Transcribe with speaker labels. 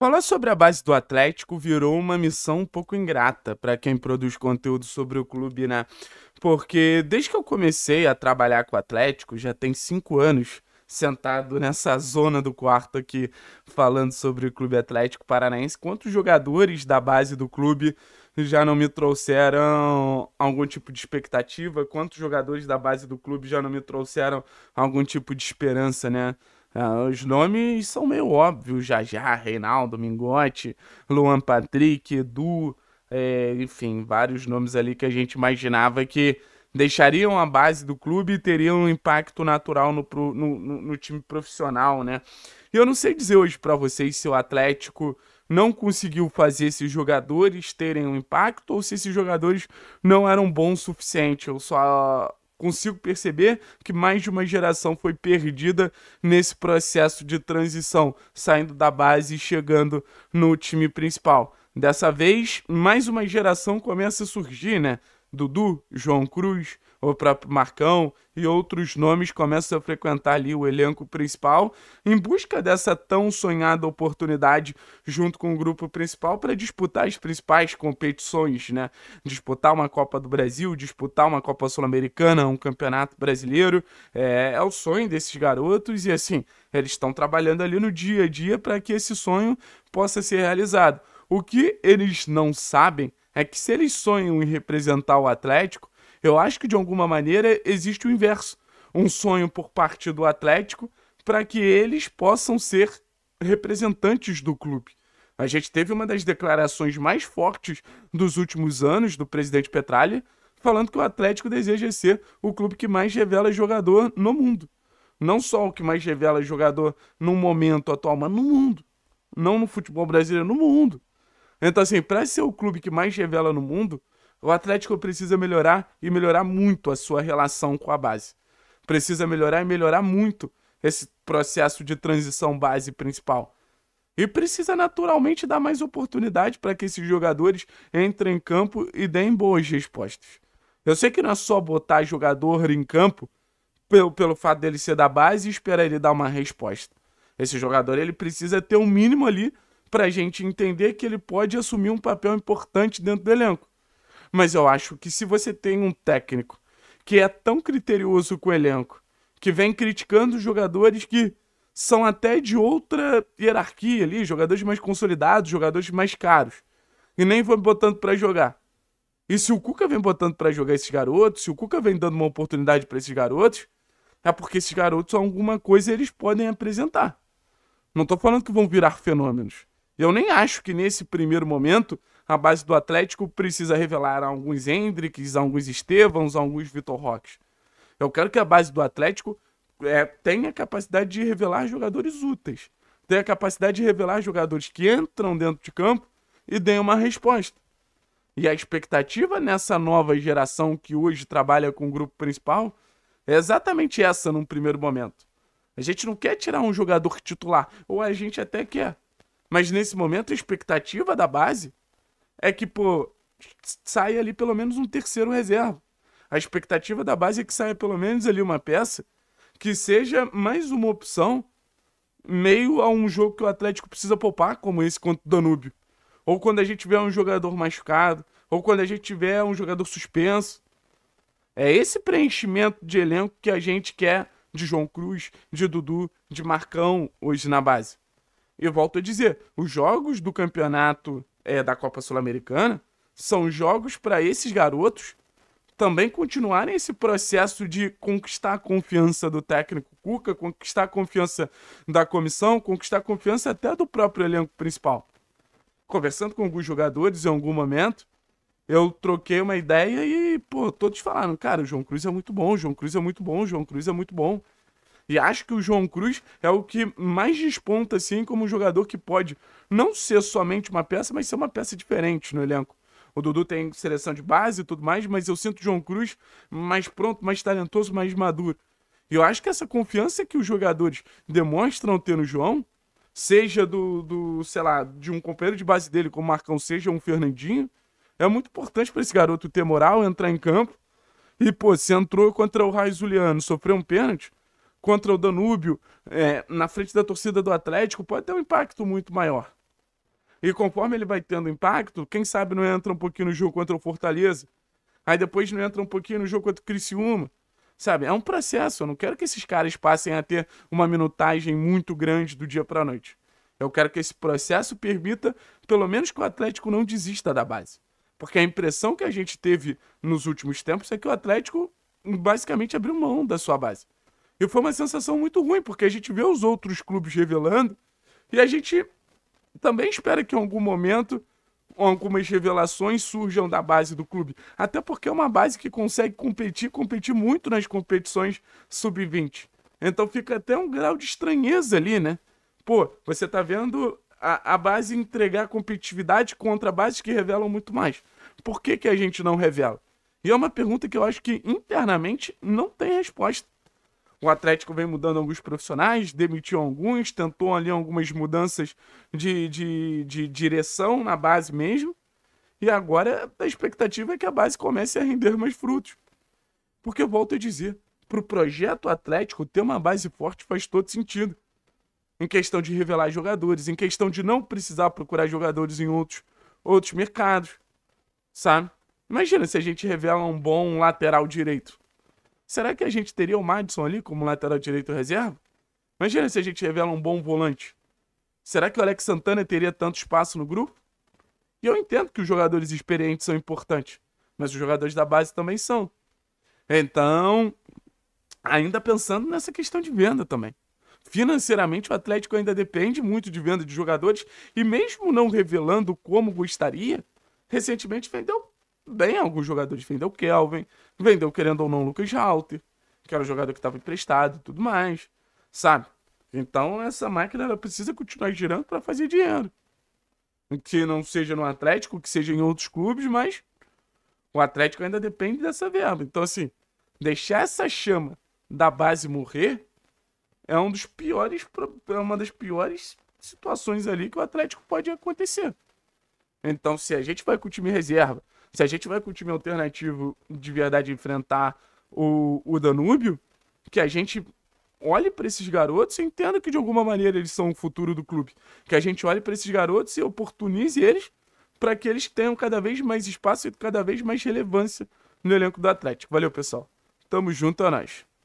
Speaker 1: Falar sobre a base do Atlético virou uma missão um pouco ingrata para quem produz conteúdo sobre o clube, né? Porque desde que eu comecei a trabalhar com o Atlético, já tem cinco anos, sentado nessa zona do quarto aqui, falando sobre o Clube Atlético Paranaense, quantos jogadores da base do clube já não me trouxeram algum tipo de expectativa, quantos jogadores da base do clube já não me trouxeram algum tipo de esperança, né? Ah, os nomes são meio óbvios: já, Reinaldo, Mingote, Luan Patrick, Edu, é, enfim, vários nomes ali que a gente imaginava que deixariam a base do clube e teriam um impacto natural no, pro, no, no, no time profissional, né? E eu não sei dizer hoje para vocês se o Atlético não conseguiu fazer esses jogadores terem um impacto ou se esses jogadores não eram bons o suficiente. Eu só consigo perceber que mais de uma geração foi perdida nesse processo de transição, saindo da base e chegando no time principal. Dessa vez, mais uma geração começa a surgir, né? Dudu, João Cruz, o próprio Marcão e outros nomes começam a frequentar ali o elenco principal em busca dessa tão sonhada oportunidade junto com o grupo principal para disputar as principais competições, né? Disputar uma Copa do Brasil, disputar uma Copa Sul-Americana, um Campeonato Brasileiro, é, é o sonho desses garotos e assim, eles estão trabalhando ali no dia a dia para que esse sonho possa ser realizado. O que eles não sabem é que se eles sonham em representar o Atlético, eu acho que de alguma maneira existe o inverso, um sonho por parte do Atlético para que eles possam ser representantes do clube. A gente teve uma das declarações mais fortes dos últimos anos do presidente Petralha, falando que o Atlético deseja ser o clube que mais revela jogador no mundo. Não só o que mais revela jogador no momento atual, mas no mundo. Não no futebol brasileiro, no mundo. Então, assim, para ser o clube que mais revela no mundo, o Atlético precisa melhorar e melhorar muito a sua relação com a base. Precisa melhorar e melhorar muito esse processo de transição base principal. E precisa naturalmente dar mais oportunidade para que esses jogadores entrem em campo e deem boas respostas. Eu sei que não é só botar jogador em campo pelo, pelo fato dele ser da base e esperar ele dar uma resposta. Esse jogador ele precisa ter um mínimo ali para a gente entender que ele pode assumir um papel importante dentro do elenco. Mas eu acho que se você tem um técnico que é tão criterioso com o elenco, que vem criticando jogadores que são até de outra hierarquia ali, jogadores mais consolidados, jogadores mais caros, e nem vão botando para jogar. E se o Cuca vem botando para jogar esses garotos, se o Cuca vem dando uma oportunidade para esses garotos, é porque esses garotos alguma coisa eles podem apresentar. Não estou falando que vão virar fenômenos. Eu nem acho que nesse primeiro momento a base do Atlético precisa revelar alguns Hendricks, alguns Estevans, alguns Vitor Roques. Eu quero que a base do Atlético é, tenha a capacidade de revelar jogadores úteis, tenha a capacidade de revelar jogadores que entram dentro de campo e deem uma resposta. E a expectativa nessa nova geração que hoje trabalha com o grupo principal é exatamente essa num primeiro momento. A gente não quer tirar um jogador titular, ou a gente até quer. Mas nesse momento a expectativa da base é que, pô, saia ali pelo menos um terceiro reserva. A expectativa da base é que saia pelo menos ali uma peça que seja mais uma opção meio a um jogo que o Atlético precisa poupar, como esse contra o Danúbio. Ou quando a gente tiver um jogador machucado, ou quando a gente tiver um jogador suspenso. É esse preenchimento de elenco que a gente quer de João Cruz, de Dudu, de Marcão hoje na base. E volto a dizer, os jogos do campeonato é, da Copa Sul-Americana são jogos para esses garotos também continuarem esse processo de conquistar a confiança do técnico Cuca, conquistar a confiança da comissão, conquistar a confiança até do próprio elenco principal. Conversando com alguns jogadores em algum momento, eu troquei uma ideia e, pô, todos falaram, cara, o João Cruz é muito bom, o João Cruz é muito bom, o João Cruz é muito bom. E acho que o João Cruz é o que mais desponta, assim, como um jogador que pode não ser somente uma peça, mas ser uma peça diferente no elenco. O Dudu tem seleção de base e tudo mais, mas eu sinto o João Cruz mais pronto, mais talentoso, mais maduro. E eu acho que essa confiança que os jogadores demonstram ter no João, seja do, do sei lá, de um companheiro de base dele como Marcão, seja um Fernandinho, é muito importante para esse garoto ter moral, entrar em campo. E, pô, se entrou contra o Raiz Juliano, sofreu um pênalti, contra o Danúbio é, na frente da torcida do Atlético pode ter um impacto muito maior. E conforme ele vai tendo impacto, quem sabe não entra um pouquinho no jogo contra o Fortaleza, aí depois não entra um pouquinho no jogo contra o Criciúma. Sabe, é um processo. Eu não quero que esses caras passem a ter uma minutagem muito grande do dia para a noite. Eu quero que esse processo permita, pelo menos, que o Atlético não desista da base. Porque a impressão que a gente teve nos últimos tempos é que o Atlético basicamente abriu mão da sua base. E foi uma sensação muito ruim, porque a gente vê os outros clubes revelando e a gente também espera que em algum momento algumas revelações surjam da base do clube. Até porque é uma base que consegue competir, competir muito nas competições sub-20. Então fica até um grau de estranheza ali, né? Pô, você tá vendo a, a base entregar competitividade contra bases que revelam muito mais. Por que, que a gente não revela? E é uma pergunta que eu acho que internamente não tem resposta. O Atlético vem mudando alguns profissionais, demitiu alguns, tentou ali algumas mudanças de, de, de direção na base mesmo. E agora a expectativa é que a base comece a render mais frutos. Porque, volto a dizer, para o projeto Atlético ter uma base forte faz todo sentido. Em questão de revelar jogadores, em questão de não precisar procurar jogadores em outros, outros mercados, sabe? Imagina se a gente revela um bom lateral direito será que a gente teria o Madison ali como lateral direito reserva? Imagina se a gente revela um bom volante. Será que o Alex Santana teria tanto espaço no grupo? E eu entendo que os jogadores experientes são importantes, mas os jogadores da base também são. Então, ainda pensando nessa questão de venda também. Financeiramente, o Atlético ainda depende muito de venda de jogadores e, mesmo não revelando como gostaria, recentemente vendeu bem alguns jogadores. Vendeu Kelvin, vendeu, querendo ou não, Lucas Halter, que era o jogador que estava emprestado e tudo mais, sabe? Então, essa máquina ela precisa continuar girando para fazer dinheiro. Que não seja no Atlético, que seja em outros clubes, mas o Atlético ainda depende dessa verba. Então, assim, deixar essa chama da base morrer é um dos piores, é uma das piores situações ali que o Atlético pode acontecer. Então, se a gente vai com o time reserva, se a gente vai com o time alternativo de verdade enfrentar o, o Danúbio, que a gente olhe para esses garotos e entenda que de alguma maneira eles são o futuro do clube. Que a gente olhe para esses garotos e oportunize eles para que eles tenham cada vez mais espaço e cada vez mais relevância no elenco do Atlético. Valeu, pessoal. Tamo junto, a é nós.